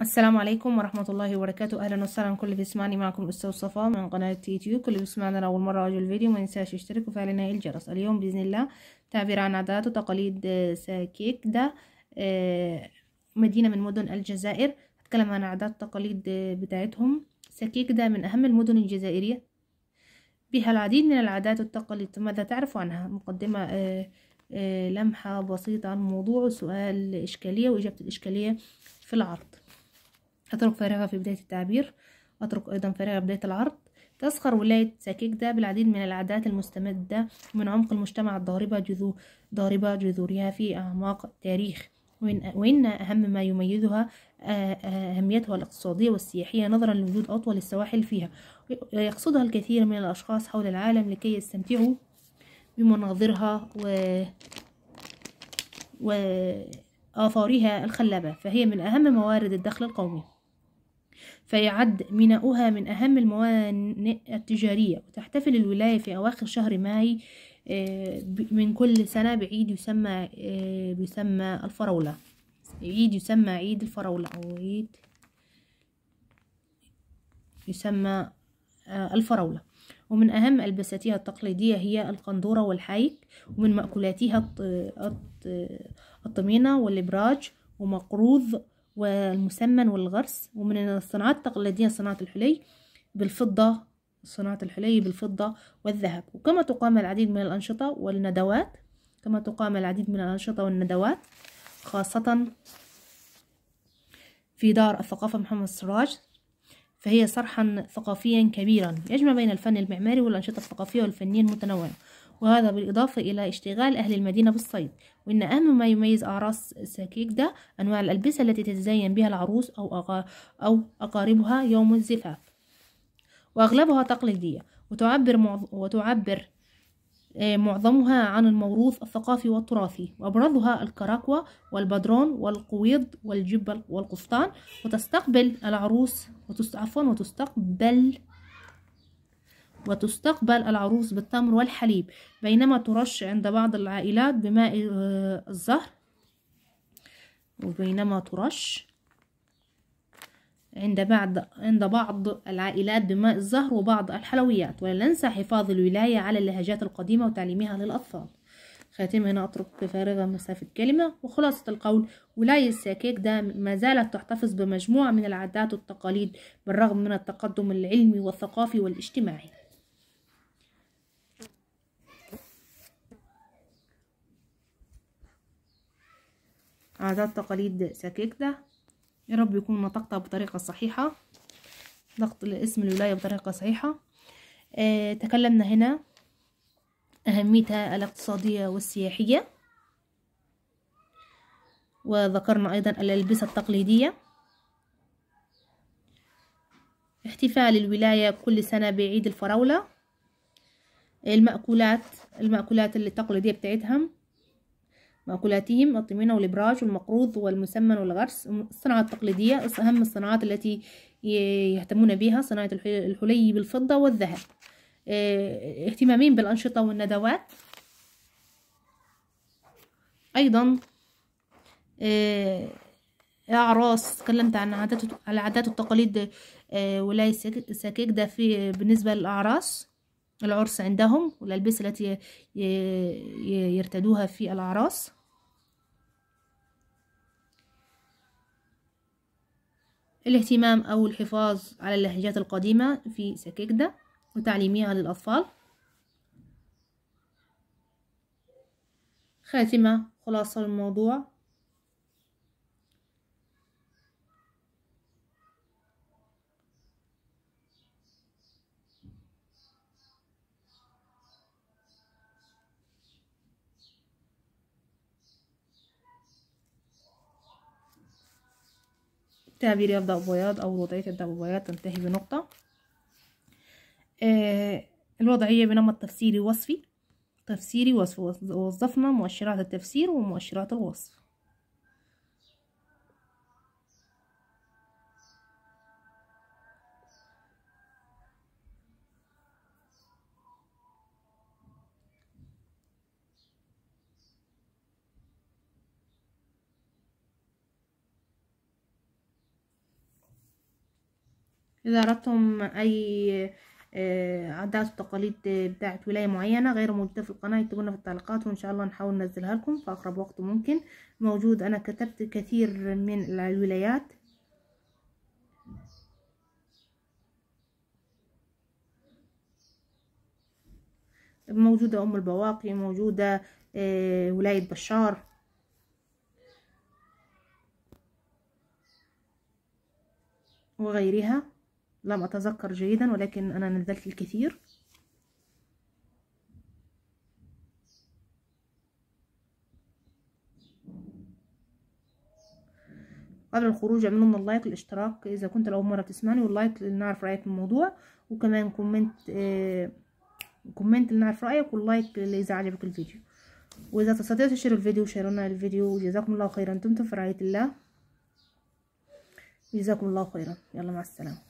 السلام عليكم ورحمة الله وبركاته أهلا وسهلا كل بيسمعني معكم أستاذ صفاء من قناة يوتيوب كل بيسمعنا لأول مرة أجل الفيديو ما ينساش يشترك وفعل الجرس اليوم بإذن الله تعبير عن عادات وتقاليد آه، ساكيك ده آه، مدينة من مدن الجزائر هتكلم عن عادات وتقاليد آه، بتاعتهم ساكيك ده من أهم المدن الجزائرية بها العديد من العادات والتقاليد ماذا تعرف عنها مقدمة لمحة بسيطة عن موضوع سؤال إشكالية وإجابة الإشكالية في العرض أترك فراغة في بداية التعبير أترك أيضا فراغة بداية العرض تسخر ولاية ده بالعديد من العادات المستمدة من عمق المجتمع الضاربة جذو ضاربة جذورها في أعماق التاريخ وإن أهم ما يميزها آه، آه، أهميتها الاقتصادية والسياحية نظرا لوجود أطول السواحل فيها يقصدها الكثير من الأشخاص حول العالم لكي يستمتعوا بمناظرها و وآثارها الخلابة فهي من أهم موارد الدخل القومي فيعد ميناؤها من أهم الموانئ التجارية وتحتفل الولاية في أواخر شهر ماي آه، من كل سنة بعيد يسمى آه، يسمى الفراولة عيد يسمى عيد الفراولة أو عيد يسمى آه، الفراولة ومن أهم ألبستها التقليدية هي القندورة والحيك ومن مأكولاتها الطمينة والإبراج ومقروض والمسمن والغرس ومن الصناعات التقليدية صناعة الحلي بالفضة صناعة الحلي بالفضة والذهب وكما تقام العديد من الأنشطة والندوات كما تقام العديد من الأنشطة والندوات خاصة في دار الثقافة محمد السراج فهي صرحا ثقافيا كبيرا يجمع بين الفن المعماري والأنشطة الثقافية والفنية المتنوعة وهذا بالإضافة إلى اشتغال أهل المدينة بالصيد وإن أهم ما يميز أعراس ساكيك ده أنواع الألبسة التي تتزين بها العروس أو, أغا أو أقاربها يوم الزفاف وأغلبها تقليدية وتعبر, معظ... وتعبر آه، معظمها عن الموروث الثقافي والتراثي وأبرزها الكراكوا والبدرون والقويض والجبل والقفطان وتستقبل العروس عفوا وتستقبل وتستقبل العروس بالتمر والحليب بينما ترش عند بعض العائلات بماء آه، الزهر وبينما ترش عند بعض عند بعض العائلات بماء الزهر وبعض الحلويات ولا ننسى حفاظ الولاية على اللهجات القديمة وتعليمها للأطفال خاتم هنا أترك فارغة مسافة كلمة وخلاصة القول ولاية ساكيك ده ما زالت تحتفظ بمجموعة من العادات والتقاليد بالرغم من التقدم العلمي والثقافي والاجتماعي عادات تقاليد ده يا رب يكون نطقتها بطريقة صحيحة ضغط اسم الولاية بطريقة صحيحة آه تكلمنا هنا أهميتها الاقتصادية والسياحية وذكرنا أيضا الألبسة التقليدية احتفال الولاية كل سنة بعيد الفراولة المأكولات المأكولات التقليدية بتاعتهم مأكولاتهم الطمينة والإبراج والمقروض والمسمن والغرس الصناعة التقليدية أهم الصناعات التي يهتمون بها صناعة الحلي بالفضة والذهب آه، اهتمامين بالأنشطة والندوات أيضا آه، أعراس تكلمت عن عادات عادات التقاليد آه، ولاية ساكيك ده في بالنسبة للأعراس العرس عندهم والألبسة التي يرتدوها في الأعراس الاهتمام أو الحفاظ على اللهجات القديمة في سكيكدا وتعليمها للأطفال خاتمة خلاصة الموضوع التعبير يبدأ ببياض أو الوضعية تبدأ ببياض تنتهي بنقطة آه، الوضعية بنمط تفسيري وصفي تفسيري وصف وظفنا مؤشرات التفسير ومؤشرات الوصف إذا أردتم أي آه، عادات وتقاليد بتاعت ولاية معينة غير موجودة في القناة اكتبوا في التعليقات وإن شاء الله نحاول ننزلها لكم في أقرب وقت ممكن موجود أنا كتبت كثير من الولايات موجودة أم البواقي موجودة آه، ولاية بشار وغيرها لم أتذكر جيدا ولكن أنا نزلت الكثير قبل الخروج اعملوا لايك اللايك الاشتراك اذا كنت لاول مره تسمعني واللايك لنعرف رايك في الموضوع وكمان كومنت آه كومنت لنعرف رايك واللايك اذا عجبك الفيديو واذا تستطيع تشير الفيديو شيروا لنا الفيديو جزاكم الله خيرا دمتم في رعايه الله جزاكم الله خيرا يلا مع السلامه